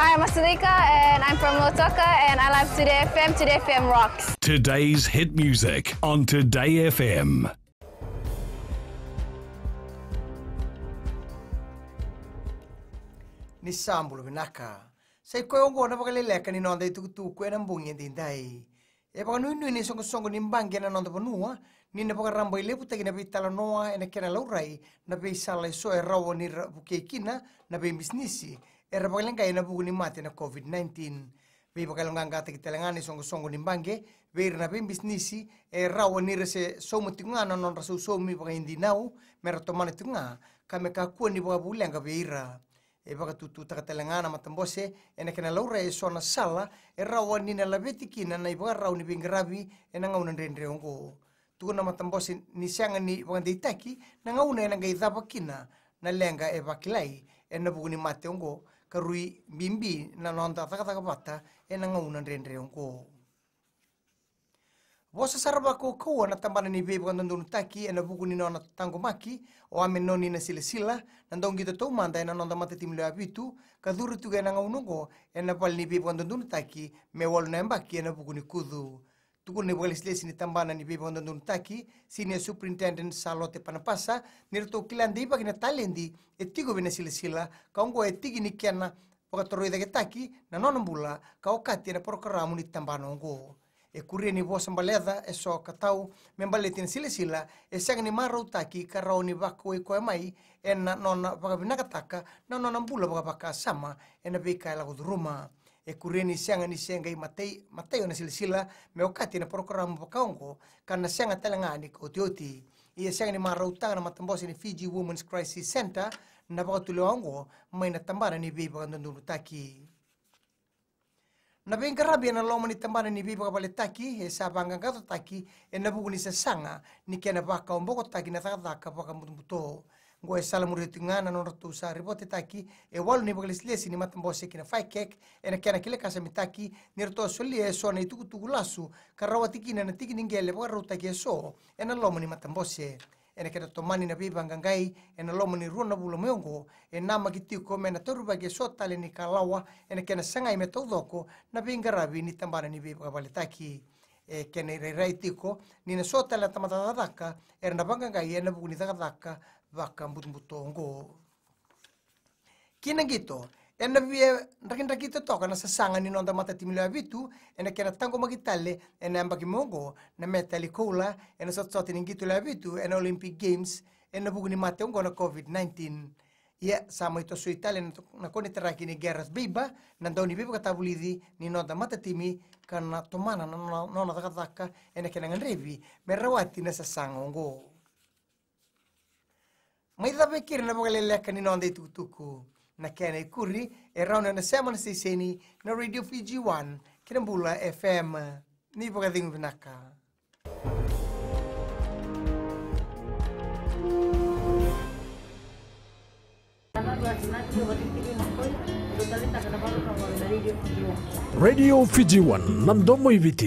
Hi, I'm Asilika and I'm from Motoka and I love Today FM. Today FM rocks. Today's hit music on Today FM. ni sambulu binaka sai ko na bakale leka ni nonda itu tu ko na mbungi dindai e baka nu nu ni songo songo ni mbangi na nonda bonua ni na baka rambo ile puta na bitala noa ene kena laurai na be sala so e rawo ni bukekina na be misnisi Era pakalang kaya na mati na COVID-19. Vei pakalang nganga kita kitelangani songo songo ni vei rana pen bisnisi, e rawa ni se somo tunga na non rasu somi paka indi nau, mera tomane tunga, kame kakua ni paka bulang ka veira. E paka tutu taka telangana matambose, e na kena laura e sona sala, e rawa ni na lavetikina na ipaka rau ni pingravi, e na ngaunan rendere ongo. tukuna matambosi ni sianga ni wangandi na ena ngai dhapa kina na lenga e ena buku ongo Kerui bimbi na nonta taka taka pata e na ngaunan rendere onko. Wosa sarba ko kawa na tambana ni bebo kan dun taki e buku ni nona maki o noni na sila sila na ndong kita tau manda e nonta mata timlo apitu ka duru tuga ena ngaunan ko e pal ni bebo taki me wal na e mbaki e buku ni kudu. Tugur ne bogal sile sini tambana ni bebe onda nun taki sini superintendent salote panapasa nirto kilande ipa kina talendi etigo bene sile sila kaungo etigi ni kiana poka toroida taki na nonambula kaukati na programu ni tambana ongo e kurie ni vosa baleda e so katau me baleti ni sile sila e sang ni marau taki karau ni bako e koe mai e na nona baka binakataka na nonambula baka baka sama e na beka e lagu e kureni sianga ni sianga i matei matei ona silsila me okati na program pokaongo kana sianga talanga ni kotioti ia sianga ni marautanga na matambosi ni Fiji Women's Crisis Center na pakatuloango mai na tambara ni kando pakandundunu taki na beng karabi na loma ni ni biba kapale taki e sa kato taki e na buku ni sasanga ni kena baka taki na taka go sala muri tinga na no tu sa ribote taki e wal ni bagles le sini matan kina fai kek na kena kile kasa mitaki nir to soli e so ne tuku tuku lasu karawati kina na tiki ningele bo ruta ke so na lomo ni matan bo e na kena to mani na biba ngangai na lomo ni runa bulo meongo e nama kiti ko na toru ba so tale ni kalawa na kena sanga me to doko na bingarabi ni tambana ni biba baletaki και να ρεϊτικό, νινε tamata λα e na na vakambuti mbutongo kina gito ena vie ndaki toka na sasanga nonda mata ya vitu ena kena tango magitale ena mbaki mongo na metali kola ena sotsoti ni la vitu ena olympic games ena bugu mate ongo na covid 19 ia sama ito su Italia na koni teraki ni geras biba na ndau ni biba katabulidi ni nonda mata kana tomana na nona daka ena kena nganrevi merawati na sasanga ongo Ma ida pikir na mga leleka ni nonday tutuku. Na kena ikuri, erao na nasema si seni. na Radio Fiji 1, kinambula FM. Ni pagading vinaka. Radio Fiji One, nandomo ibiti.